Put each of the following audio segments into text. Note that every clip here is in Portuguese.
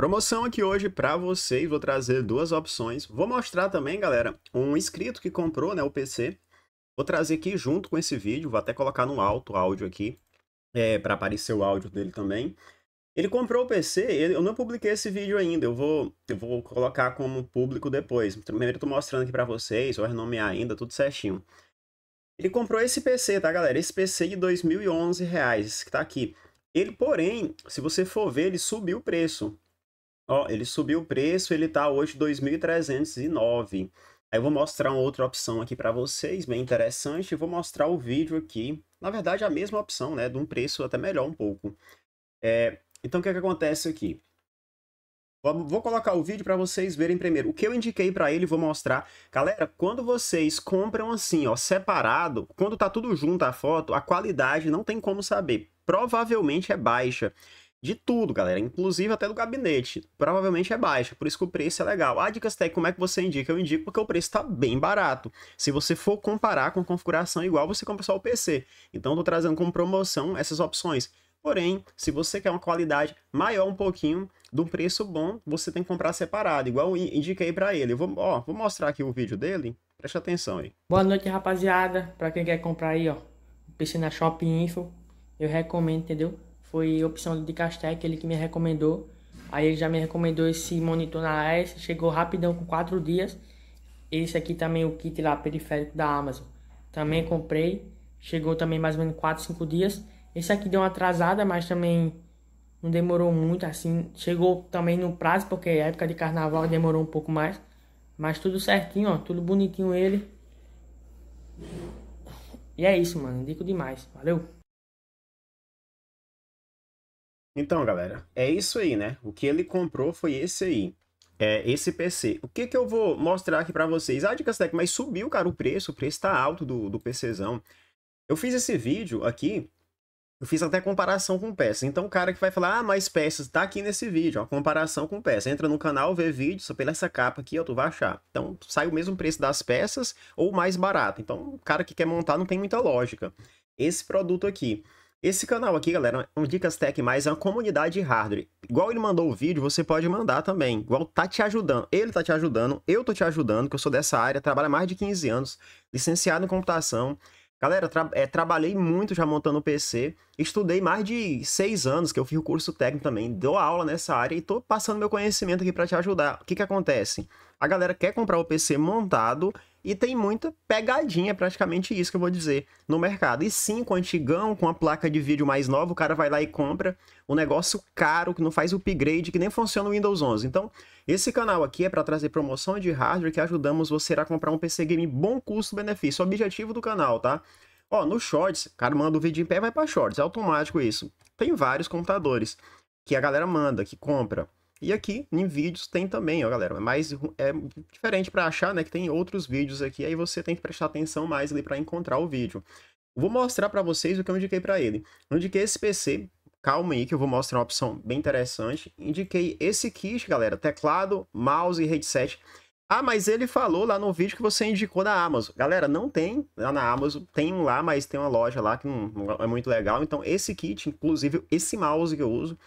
Promoção aqui hoje para vocês, vou trazer duas opções. Vou mostrar também, galera, um inscrito que comprou né, o PC. Vou trazer aqui junto com esse vídeo, vou até colocar no alto o áudio aqui, é, para aparecer o áudio dele também. Ele comprou o PC, ele, eu não publiquei esse vídeo ainda, eu vou, eu vou colocar como público depois. Primeiro eu tô mostrando aqui para vocês, vou renomear ainda, tudo certinho. Ele comprou esse PC, tá, galera? Esse PC de 2011 reais, que tá aqui. Ele, porém, se você for ver, ele subiu o preço. Ó, ele subiu o preço, ele tá hoje 2.309. Aí eu vou mostrar uma outra opção aqui para vocês, bem interessante. Eu vou mostrar o vídeo aqui. Na verdade, é a mesma opção, né? De um preço até melhor um pouco. É, então, o que, é que acontece aqui? Vou colocar o vídeo para vocês verem primeiro. O que eu indiquei para ele, vou mostrar. Galera, quando vocês compram assim, ó, separado, quando tá tudo junto a foto, a qualidade não tem como saber. Provavelmente é baixa de tudo, galera, inclusive até do gabinete. Provavelmente é baixa, por isso que o preço é legal. Ah, Dicas Tech, como é que você indica? Eu indico porque o preço está bem barato. Se você for comparar com configuração igual, você compra só o PC. Então, estou trazendo como promoção essas opções. Porém, se você quer uma qualidade maior um pouquinho, do preço bom, você tem que comprar separado, igual indiquei para ele. Eu vou, ó, vou mostrar aqui o vídeo dele, preste atenção aí. Boa noite, rapaziada. Para quem quer comprar aí, ó, PC na Shop Info, eu recomendo, entendeu? Foi opção de Castec, ele que me recomendou. Aí ele já me recomendou esse monitor na AES, chegou rapidão com 4 dias. Esse aqui também, o kit lá, periférico da Amazon. Também comprei, chegou também mais ou menos 4, 5 dias. Esse aqui deu uma atrasada, mas também não demorou muito, assim. Chegou também no prazo, porque época de carnaval demorou um pouco mais. Mas tudo certinho, ó, tudo bonitinho ele. E é isso, mano. Dico demais. Valeu! Então, galera, é isso aí, né? O que ele comprou foi esse aí. É esse PC. O que que eu vou mostrar aqui para vocês? Ah, Dicastec, mas subiu, cara, o preço. O preço tá alto do, do PCzão. Eu fiz esse vídeo aqui eu fiz até comparação com peças. Então, o cara que vai falar, ah, mais peças, tá aqui nesse vídeo, ó, comparação com peças. Entra no canal, vê vídeo, só pela essa capa aqui, ó, tu vai achar. Então, sai o mesmo preço das peças ou mais barato. Então, o cara que quer montar não tem muita lógica. Esse produto aqui, esse canal aqui, galera, é um Dicas Tech Mais, é uma comunidade de hardware. Igual ele mandou o vídeo, você pode mandar também. Igual tá te ajudando. Ele tá te ajudando, eu tô te ajudando, que eu sou dessa área, trabalho há mais de 15 anos, licenciado em computação. Galera, tra é, trabalhei muito já montando PC, estudei mais de 6 anos, que eu fiz o curso técnico também, dou aula nessa área e tô passando meu conhecimento aqui para te ajudar. O que que acontece? A galera quer comprar o PC montado e tem muita pegadinha, praticamente isso que eu vou dizer, no mercado. E sim, com antigão, com a placa de vídeo mais nova, o cara vai lá e compra um negócio caro, que não faz upgrade, que nem funciona o Windows 11. Então, esse canal aqui é para trazer promoção de hardware que ajudamos você a comprar um PC Game bom custo-benefício. Objetivo do canal, tá? Ó, no Shorts, o cara manda o vídeo em pé, vai para Shorts, é automático isso. Tem vários computadores que a galera manda, que compra. E aqui em vídeos tem também, ó, galera. Mas é diferente para achar, né? Que tem outros vídeos aqui. Aí você tem que prestar atenção mais ali para encontrar o vídeo. Vou mostrar para vocês o que eu indiquei para ele. Eu indiquei esse PC. Calma aí que eu vou mostrar uma opção bem interessante. Indiquei esse kit, galera. Teclado, mouse e headset. Ah, mas ele falou lá no vídeo que você indicou da Amazon. Galera, não tem lá na Amazon. Tem um lá, mas tem uma loja lá que não, não é muito legal. Então, esse kit, inclusive esse mouse que eu uso,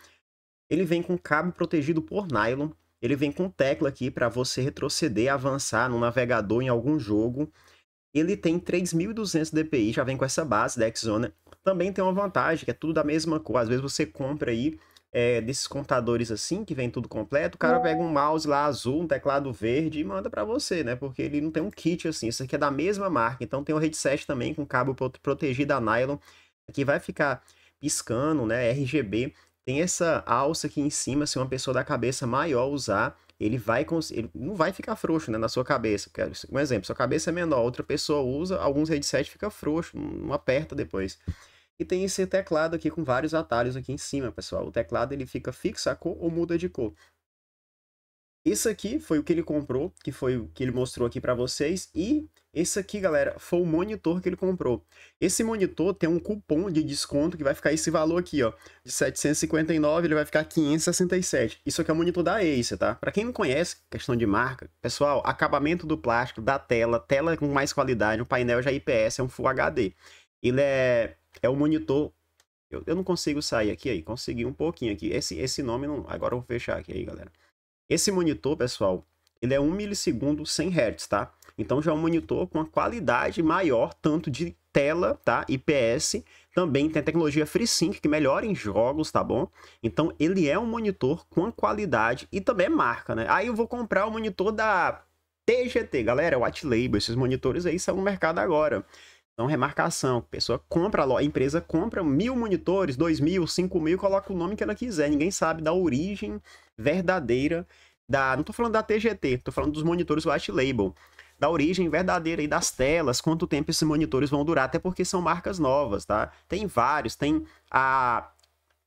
ele vem com cabo protegido por nylon, ele vem com tecla aqui para você retroceder, avançar no navegador em algum jogo. Ele tem 3.200 DPI, já vem com essa base da Exona. Também tem uma vantagem, que é tudo da mesma cor. Às vezes você compra aí é, desses contadores assim, que vem tudo completo, o cara pega um mouse lá azul, um teclado verde e manda para você, né? Porque ele não tem um kit assim. Isso aqui é da mesma marca. Então tem um headset também com cabo protegido a nylon, que vai ficar piscando, né? RGB tem essa alça aqui em cima, se uma pessoa da cabeça maior usar, ele vai ele não vai ficar frouxo né, na sua cabeça. Um exemplo, sua cabeça é menor, outra pessoa usa, alguns headset fica frouxo, não aperta depois. E tem esse teclado aqui com vários atalhos aqui em cima, pessoal. O teclado ele fica fixo a cor ou muda de cor. Esse aqui foi o que ele comprou, que foi o que ele mostrou aqui para vocês. E esse aqui, galera, foi o monitor que ele comprou. Esse monitor tem um cupom de desconto que vai ficar esse valor aqui, ó. De 759, ele vai ficar 567. Isso aqui é o monitor da Acer, tá? Para quem não conhece, questão de marca, pessoal, acabamento do plástico, da tela, tela com mais qualidade, o painel já IPS, é um Full HD. Ele é, é um monitor eu, eu, não consigo sair aqui aí, consegui um pouquinho aqui. Esse, esse nome não. Agora eu vou fechar aqui aí, galera. Esse monitor, pessoal, ele é 1 milissegundo 100 Hz, tá? Então já é um monitor com uma qualidade maior, tanto de tela, tá? IPS. Também tem a tecnologia FreeSync, que melhora em jogos, tá bom? Então ele é um monitor com qualidade e também é marca, né? Aí eu vou comprar o monitor da TGT, galera, White Label, esses monitores aí são no mercado agora. Então, remarcação. A pessoa compra, a empresa compra mil monitores, dois mil, cinco mil, coloca o nome que ela quiser. Ninguém sabe da origem verdadeira da. Não tô falando da TGT, tô falando dos monitores white label. Da origem verdadeira e das telas, quanto tempo esses monitores vão durar, até porque são marcas novas, tá? Tem vários, tem a.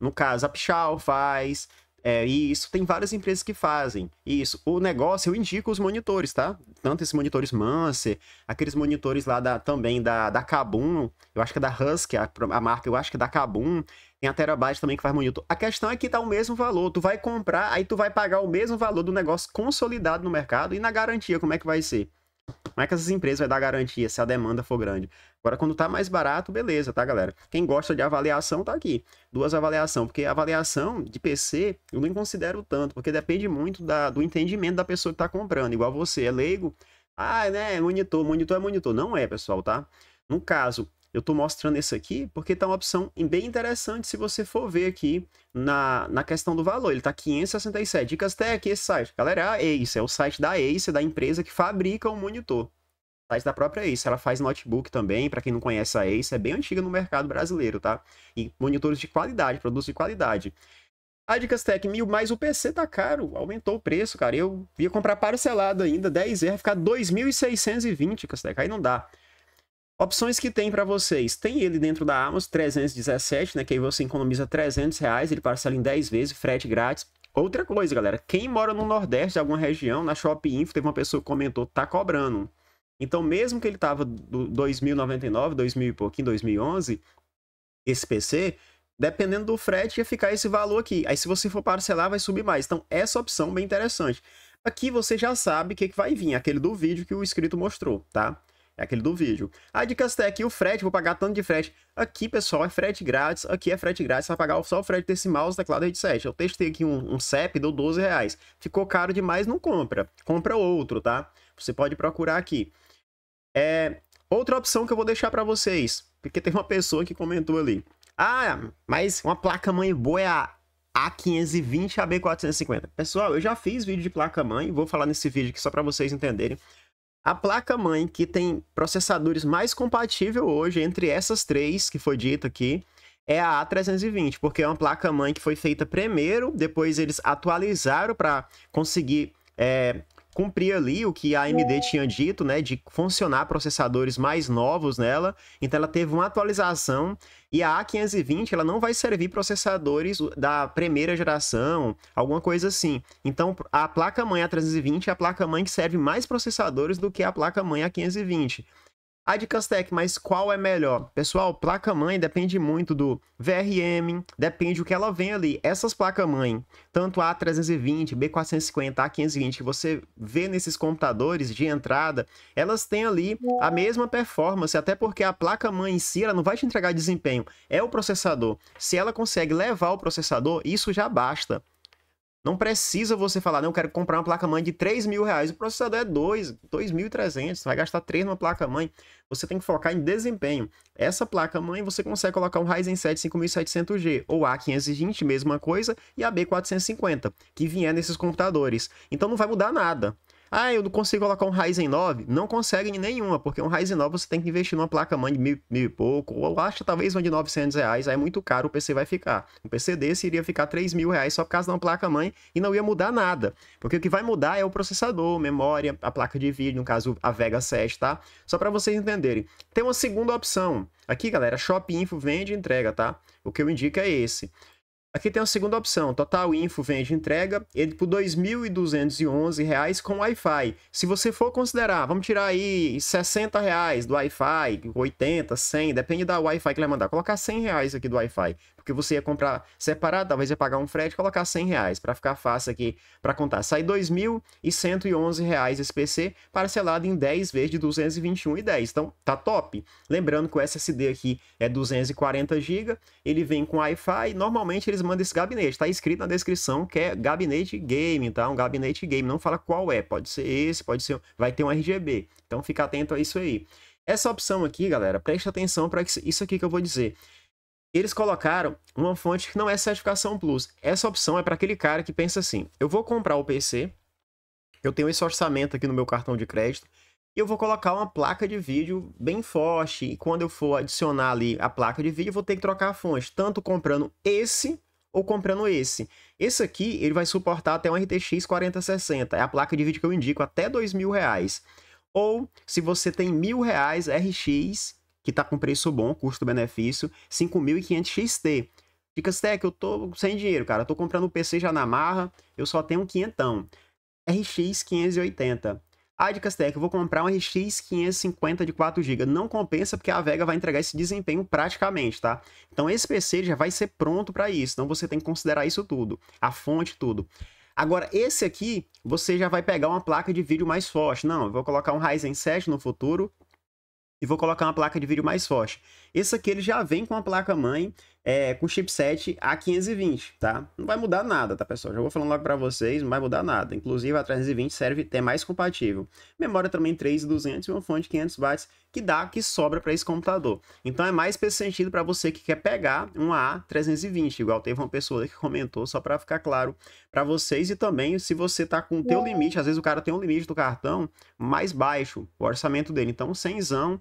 No caso, a Pichal faz, é, e isso tem várias empresas que fazem. isso, o negócio, eu indico os monitores, tá? Tanto esses monitores Manser, aqueles monitores lá da, também da, da Kabum, eu acho que é da Husky, a, a marca, eu acho que é da Kabum. Tem a Terabyte também que faz monitor. A questão é que tá o mesmo valor. Tu vai comprar, aí tu vai pagar o mesmo valor do negócio consolidado no mercado e na garantia, como é que vai ser? Como é que essas empresas vão dar garantia se a demanda for grande? Agora, quando tá mais barato, beleza, tá, galera? Quem gosta de avaliação, tá aqui. Duas avaliações, porque avaliação de PC eu não considero tanto, porque depende muito da, do entendimento da pessoa que tá comprando. Igual você, é leigo. Ah, né, é monitor, monitor é monitor. Não é, pessoal, tá? No caso, eu tô mostrando isso aqui porque tá uma opção bem interessante se você for ver aqui na, na questão do valor. Ele tá 567. Dicas Tech, esse site. Galera, é a Acer é o site da Acer, da empresa que fabrica o monitor faz da própria Acer. Ela faz notebook também, para quem não conhece a Acer, é bem antiga no mercado brasileiro, tá? E monitores de qualidade, produtos de qualidade. A Dicas Tech 1000, mas o PC tá caro, aumentou o preço, cara. Eu ia comprar parcelado ainda, 10 vai ficar 2.620, Dicas Tech, aí não dá. Opções que tem para vocês. Tem ele dentro da Amazon, 317, né? Que aí você economiza 300 reais, ele parcela em 10 vezes, frete grátis. Outra coisa, galera, quem mora no Nordeste, de alguma região, na Shop Info, teve uma pessoa que comentou, tá cobrando. Então, mesmo que ele tava do 2099, 2000 e pouquinho, 2011, esse PC, dependendo do frete, ia ficar esse valor aqui. Aí, se você for parcelar, vai subir mais. Então, essa opção é bem interessante. Aqui você já sabe o que, que vai vir, aquele do vídeo que o inscrito mostrou, tá? É aquele do vídeo. A ah, dicas aqui o frete, vou pagar tanto de frete. Aqui, pessoal, é frete grátis. Aqui é frete grátis, vai pagar só o frete desse mouse, teclado headset. Eu testei aqui um, um CEP, deu 12 reais. Ficou caro demais, não compra. Compra outro, tá? Você pode procurar aqui. É, outra opção que eu vou deixar para vocês, porque tem uma pessoa que comentou ali. Ah, mas uma placa-mãe boa é a A520 a B450. Pessoal, eu já fiz vídeo de placa-mãe, vou falar nesse vídeo aqui só para vocês entenderem. A placa-mãe que tem processadores mais compatível hoje entre essas três que foi dito aqui, é a A320, porque é uma placa-mãe que foi feita primeiro, depois eles atualizaram para conseguir é, cumprir ali o que a AMD tinha dito, né, de funcionar processadores mais novos nela. Então ela teve uma atualização e a A520 ela não vai servir processadores da primeira geração, alguma coisa assim. Então a placa mãe A320 é a placa mãe que serve mais processadores do que a placa mãe A520. A de Castec, mas qual é melhor? Pessoal, placa-mãe depende muito do VRM, depende o que ela vem ali. Essas placas mãe tanto a A320, B450, A520, que você vê nesses computadores de entrada, elas têm ali a mesma performance, até porque a placa-mãe em si, ela não vai te entregar desempenho, é o processador. Se ela consegue levar o processador, isso já basta. Não precisa você falar, não, eu quero comprar uma placa-mãe de 3 mil reais. O processador é 2, 2.300. Você vai gastar 3 numa placa-mãe. Você tem que focar em desempenho. Essa placa-mãe você consegue colocar um Ryzen 7 5700G ou A520, mesma coisa, e a B450, que vier nesses computadores. Então não vai mudar nada. Ah, eu não consigo colocar um Ryzen 9. Não consegue nenhuma, porque um Ryzen 9 você tem que investir numa placa-mãe de mil, mil, e pouco, ou acha talvez uma de 900 reais, aí é muito caro, o PC vai ficar. Um PC desse iria ficar 3 mil reais só por causa de uma placa-mãe e não ia mudar nada. Porque o que vai mudar é o processador, memória, a placa de vídeo, no caso a Vega 7, tá? Só para vocês entenderem. Tem uma segunda opção. Aqui, galera, Shop Info vende e entrega, tá? O que eu indico é esse. Aqui tem a segunda opção, Total Info vende entrega, ele por R$ 2.211 com Wi-Fi. Se você for considerar, vamos tirar aí R$ reais do Wi-Fi, 80, 100, depende da Wi-Fi que ele vai mandar. Colocar R$ reais aqui do Wi-Fi. Porque você ia comprar separado, talvez ia pagar um frete e colocar 100 reais, para ficar fácil aqui para contar. Sai 2.111 reais esse PC, parcelado em 10 vezes de 221,10. Então, tá top. Lembrando que o SSD aqui é 240 GB, ele vem com Wi-Fi, normalmente eles mandam esse gabinete, tá escrito na descrição que é gabinete game, tá? Um gabinete game, não fala qual é, pode ser esse, pode ser, vai ter um RGB. Então, fica atento a isso aí. Essa opção aqui, galera, preste atenção para isso aqui que eu vou dizer. Eles colocaram uma fonte que não é certificação Plus. Essa opção é para aquele cara que pensa assim: eu vou comprar o PC, eu tenho esse orçamento aqui no meu cartão de crédito, e eu vou colocar uma placa de vídeo bem forte. E quando eu for adicionar ali a placa de vídeo, eu vou ter que trocar a fonte, tanto comprando esse ou comprando esse. Esse aqui ele vai suportar até um RTX 4060, é a placa de vídeo que eu indico, até dois mil reais. Ou se você tem mil reais RX que está com preço bom, custo-benefício, 5.500 XT. Fica, Stack, assim, é, eu tô sem dinheiro, cara. tô comprando o PC já na marra, eu só tenho um quinhentão. RX 580. Ah, de Castec, eu vou comprar um RX 550 de 4GB. Não compensa porque a Vega vai entregar esse desempenho praticamente, tá? Então esse PC já vai ser pronto para isso. Então você tem que considerar isso tudo. A fonte, tudo. Agora, esse aqui, você já vai pegar uma placa de vídeo mais forte. Não, eu vou colocar um Ryzen 7 no futuro, e vou colocar uma placa de vídeo mais forte. Esse aqui ele já vem com a placa mãe é, com chipset A520, tá? Não vai mudar nada, tá, pessoal? Já vou falando logo para vocês, não vai mudar nada. Inclusive, a 320 serve até mais compatível. Memória também 3200 e uma fonte 500 watts que dá, que sobra para esse computador. Então, é mais sentido para você que quer pegar uma A320, igual teve uma pessoa que comentou, só para ficar claro para vocês. E também, se você tá com o teu limite, às vezes o cara tem um limite do cartão mais baixo, o orçamento dele. Então, 100zão,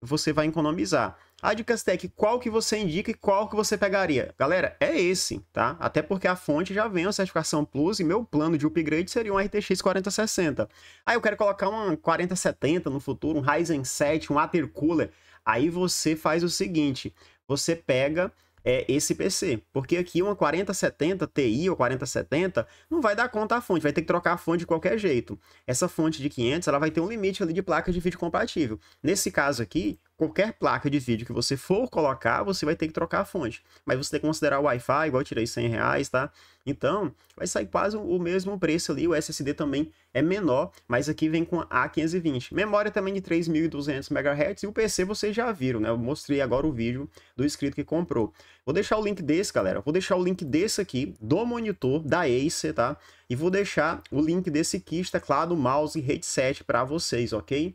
você vai economizar. A ah, de Castec, qual que você indica e qual que você pegaria? Galera, é esse, tá? Até porque a fonte já vem a certificação Plus e meu plano de upgrade seria um RTX 4060. Aí eu quero colocar uma 4070 no futuro, um Ryzen 7, um Cooler. Aí você faz o seguinte, você pega é esse PC. Porque aqui uma 4070 Ti ou 4070 não vai dar conta a fonte, vai ter que trocar a fonte de qualquer jeito. Essa fonte de 500, ela vai ter um limite ali de placa de vídeo compatível. Nesse caso aqui, qualquer placa de vídeo que você for colocar, você vai ter que trocar a fonte. Mas você tem que considerar o Wi-Fi, igual eu tirei 100 reais, tá? Então, vai sair quase o mesmo preço ali, o SSD também é menor, mas aqui vem com a A520. Memória também de 3.200 MHz e o PC vocês já viram, né? Eu mostrei agora o vídeo do inscrito que comprou. Vou deixar o link desse, galera, vou deixar o link desse aqui, do monitor, da Acer, tá? E vou deixar o link desse kit, teclado, mouse e headset para vocês, ok?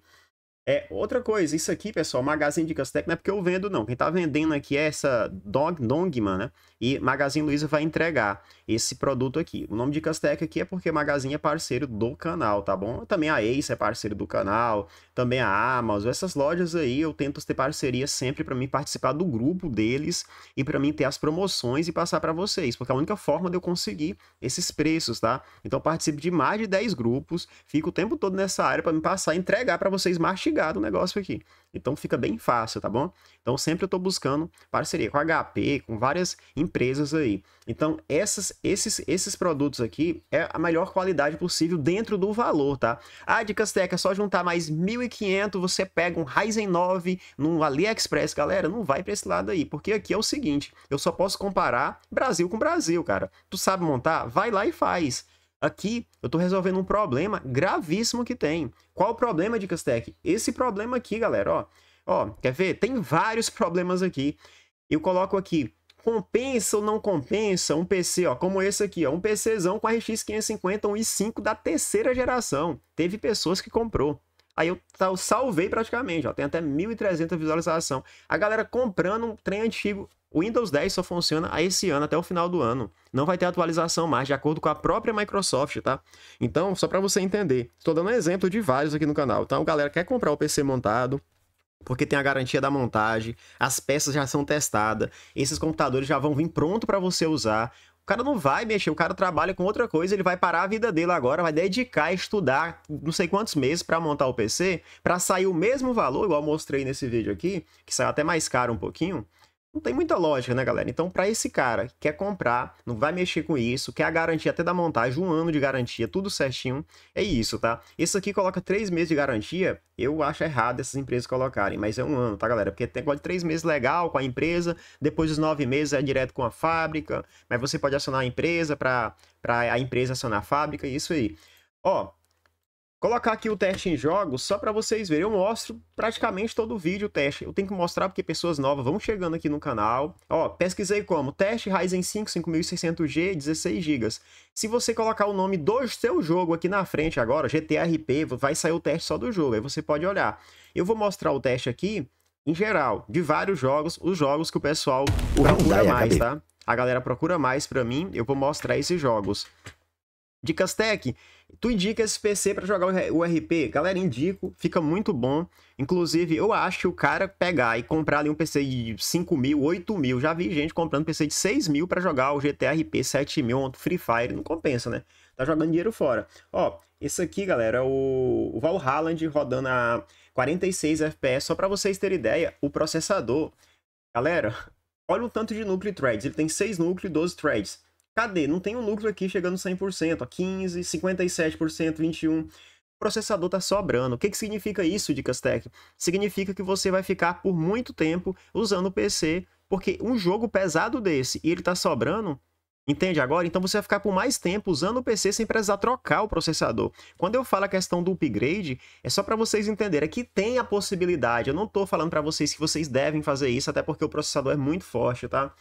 É, outra coisa, isso aqui, pessoal, Magazine Dicas Tech, não é porque eu vendo, não. Quem tá vendendo aqui é essa Dog Dongman, né? E Magazine Luiza vai entregar esse produto aqui. O nome de Castec aqui é porque Magazine é parceiro do canal, tá bom? Também a Ace é parceiro do canal, também a Amazon, essas lojas aí eu tento ter parceria sempre para mim participar do grupo deles e para mim ter as promoções e passar para vocês, porque é a única forma de eu conseguir esses preços, tá? Então participe de mais de 10 grupos, fico o tempo todo nessa área para me passar e entregar para vocês mastigado o negócio aqui. Então fica bem fácil, tá bom? Então sempre eu estou buscando parceria com HP, com várias empresas aí. Então essas, esses, esses produtos aqui é a melhor qualidade possível dentro do valor, tá? Ah, dicas tech, é só juntar mais 1.500, você pega um Ryzen 9 no AliExpress, galera, não vai para esse lado aí, porque aqui é o seguinte, eu só posso comparar Brasil com Brasil, cara. Tu sabe montar? Vai lá e faz. Aqui eu estou resolvendo um problema gravíssimo que tem. Qual o problema de Castec? Esse problema aqui, galera, ó. Ó, quer ver? Tem vários problemas aqui. Eu coloco aqui, compensa ou não compensa um PC, ó, como esse aqui, ó, um PCzão com RX 550 um i5 da terceira geração. Teve pessoas que comprou. Aí eu salvei praticamente, ó, tem até 1.300 visualização. A galera comprando um trem antigo o Windows 10 só funciona a esse ano, até o final do ano. Não vai ter atualização mais, de acordo com a própria Microsoft, tá? Então, só para você entender, estou dando um exemplo de vários aqui no canal. Então, galera quer comprar o PC montado, porque tem a garantia da montagem, as peças já são testadas, esses computadores já vão vir pronto para você usar. O cara não vai mexer, o cara trabalha com outra coisa, ele vai parar a vida dele agora, vai dedicar a estudar não sei quantos meses para montar o PC, para sair o mesmo valor, igual mostrei nesse vídeo aqui, que saiu até mais caro um pouquinho, não tem muita lógica, né, galera? Então, para esse cara que quer comprar, não vai mexer com isso, quer a garantia até da montagem, um ano de garantia, tudo certinho, é isso, tá? Esse aqui coloca três meses de garantia, eu acho errado essas empresas colocarem, mas é um ano, tá, galera? Porque tem de três meses legal com a empresa, depois dos nove meses é direto com a fábrica, mas você pode acionar a empresa para a empresa acionar a fábrica, isso aí. Ó, colocar aqui o teste em jogos só para vocês verem. Eu mostro praticamente todo o vídeo o teste. Eu tenho que mostrar porque pessoas novas vão chegando aqui no canal. Ó, pesquisei como teste Ryzen 5 5600G, 16 GB. Se você colocar o nome do seu jogo aqui na frente agora, GTRP, vai sair o teste só do jogo. Aí você pode olhar. Eu vou mostrar o teste aqui em geral, de vários jogos, os jogos que o pessoal o procura mais, tá? A galera procura mais para mim, eu vou mostrar esses jogos. Dicas Tech, Tu indica esse PC para jogar o RP? Galera, indico, fica muito bom. Inclusive, eu acho que o cara pegar e comprar ali um PC de 5 mil, 8 mil, já vi gente comprando PC de 6 mil para jogar o GTA RP 7 mil, Free Fire, não compensa, né? Tá jogando dinheiro fora. Ó, esse aqui, galera, é o, Valhalla rodando a 46 FPS, só para vocês terem ideia, o processador, galera, olha o tanto de núcleo e threads, ele tem 6 núcleos e 12 threads. Cadê? Não tem um núcleo aqui chegando 100%, a 15, 57%, 21. O processador está sobrando. O que, que significa isso, Dicas Tech? Significa que você vai ficar por muito tempo usando o PC, porque um jogo pesado desse e ele está sobrando, Entende agora? Então você vai ficar por mais tempo usando o PC sem precisar trocar o processador. Quando eu falo a questão do upgrade, é só para vocês entenderem que tem a possibilidade. Eu não estou falando para vocês que vocês devem fazer isso, até porque o processador é muito forte, tá?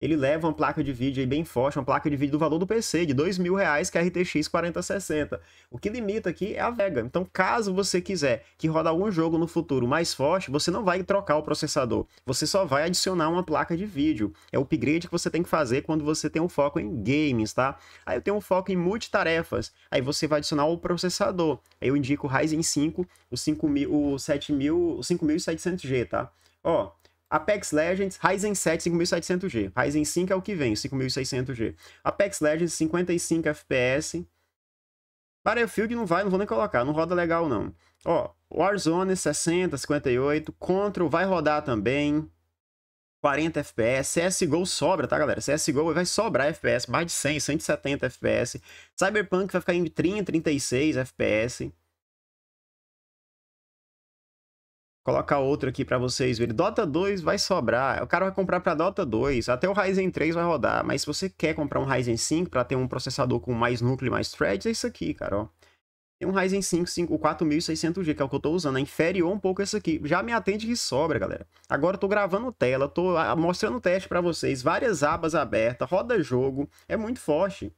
ele leva uma placa de vídeo bem forte, uma placa de vídeo do valor do PC, de R$ 2.000 que é a RTX 4060. O que limita aqui é a Vega. Então, caso você quiser que roda algum jogo no futuro mais forte, você não vai trocar o processador, você só vai adicionar uma placa de vídeo. É o upgrade que você tem que fazer quando você tem um foco em games, tá? Aí eu tenho um foco em multitarefas, aí você vai adicionar o processador. Aí eu indico o Ryzen 5, o 5000, o 7000, o 5700G, tá? Ó, Apex Legends, Ryzen 7 5700G. Ryzen 5 é o que vem, 5600G. Apex Legends, 55 FPS. Battlefield não vai, não vou nem colocar, não roda legal não. Ó, Warzone 60, 58, Control vai rodar também. 40 FPS, CSGO sobra, tá galera? CSGO vai sobrar FPS, mais de 100, 170 FPS. Cyberpunk vai ficar em 30, 36 FPS. Coloca outro aqui para vocês verem. Dota 2 vai sobrar. O cara vai comprar para Dota 2. Até o Ryzen 3 vai rodar. Mas se você quer comprar um Ryzen 5 para ter um processador com mais núcleo e mais threads, é isso aqui, cara, ó. Tem um Ryzen 5, 5 4600G, que é o que eu tô usando. É inferior um pouco esse aqui. Já me atende que sobra, galera. Agora eu tô gravando tela, tô ah, mostrando o teste para vocês. Várias abas abertas, roda jogo. É muito forte.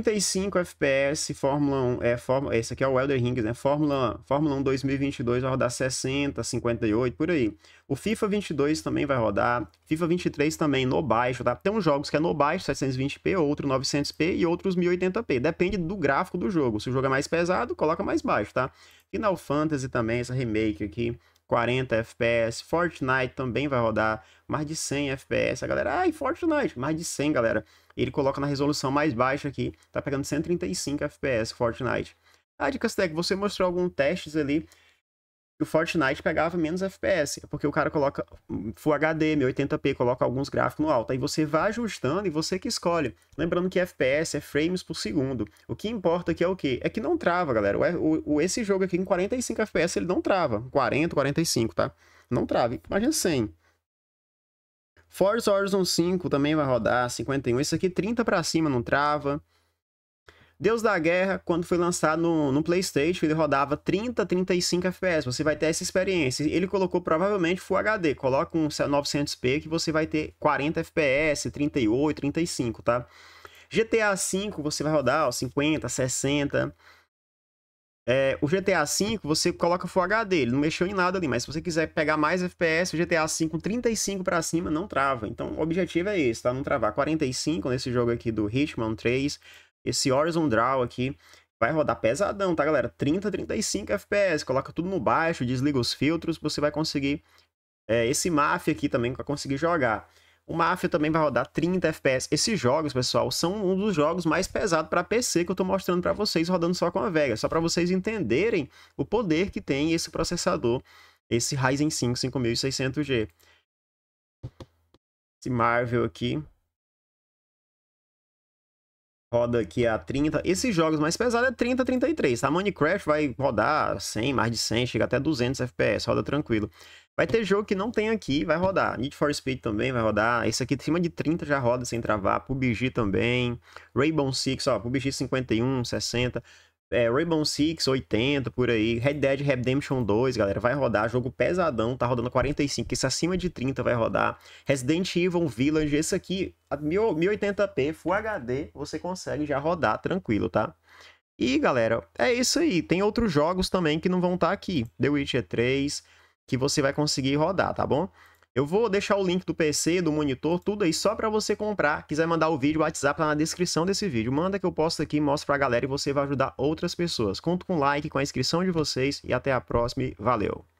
35 FPS, Fórmula 1, é, Fórmula, esse aqui é o Elder Rings, né? Fórmula, Fórmula 1 2022 vai rodar 60, 58, por aí. O FIFA 22 também vai rodar, FIFA 23 também no baixo, tá? Tem uns jogos que é no baixo, 720p, outro 900p e outros 1080p. Depende do gráfico do jogo. Se o jogo é mais pesado, coloca mais baixo, tá? Final Fantasy também, essa remake aqui. 40 FPS. Fortnite também vai rodar mais de 100 FPS. A galera, ai, ah, Fortnite, mais de 100, galera. Ele coloca na resolução mais baixa aqui, tá pegando 135 FPS Fortnite. Ah, de Castec, você mostrou alguns testes ali o Fortnite pegava menos FPS, porque o cara coloca Full HD, 1080p, coloca alguns gráficos no alto, aí você vai ajustando e você que escolhe. Lembrando que FPS é frames por segundo. O que importa aqui é o que? É que não trava, galera. O, o, esse jogo aqui em 45 FPS ele não trava. 40, 45, tá? Não trava. Imagina 100. Forza Horizon 5 também vai rodar, 51. Isso aqui 30 para cima não trava. Deus da Guerra, quando foi lançado no, no PlayStation, ele rodava 30, 35 FPS. Você vai ter essa experiência. Ele colocou provavelmente Full HD. Coloca um 900p que você vai ter 40 FPS, 38, 35, tá? GTA V você vai rodar ó, 50, 60. É, o GTA V você coloca Full HD, ele não mexeu em nada ali, mas se você quiser pegar mais FPS, o GTA V 35 para cima não trava. Então o objetivo é esse, tá? Não travar 45 nesse jogo aqui do Hitman 3, esse Horizon Draw aqui vai rodar pesadão, tá, galera? 30, 35 FPS, coloca tudo no baixo, desliga os filtros, você vai conseguir é, esse Mafia aqui também para conseguir jogar. O Mafia também vai rodar 30 FPS. Esses jogos, pessoal, são um dos jogos mais pesados para PC que eu estou mostrando para vocês rodando só com a Vega, só para vocês entenderem o poder que tem esse processador, esse Ryzen 5 5600G. Esse Marvel aqui, roda aqui a 30. Esses jogos mais pesados é 30, 33, tá? Minecraft vai rodar 100, mais de 100, chega até 200 FPS, roda tranquilo. Vai ter jogo que não tem aqui, vai rodar. Need for Speed também vai rodar. Esse aqui cima de 30 já roda sem travar. PUBG também. Rainbow Six, ó, PUBG 51, 60 é, Rainbow Six 80 por aí, Red Dead Redemption 2, galera, vai rodar, jogo pesadão, tá rodando 45, isso acima de 30 vai rodar, Resident Evil Village, esse aqui, 1080p, Full HD, você consegue já rodar tranquilo, tá? E galera, é isso aí, tem outros jogos também que não vão estar tá aqui, The Witcher 3, que você vai conseguir rodar, tá bom? Eu vou deixar o link do PC, do monitor, tudo aí só para você comprar. Quiser mandar o vídeo, o WhatsApp lá tá na descrição desse vídeo. Manda que eu posto aqui, mostro pra galera e você vai ajudar outras pessoas. Conto com o like, com a inscrição de vocês e até a próxima. Valeu!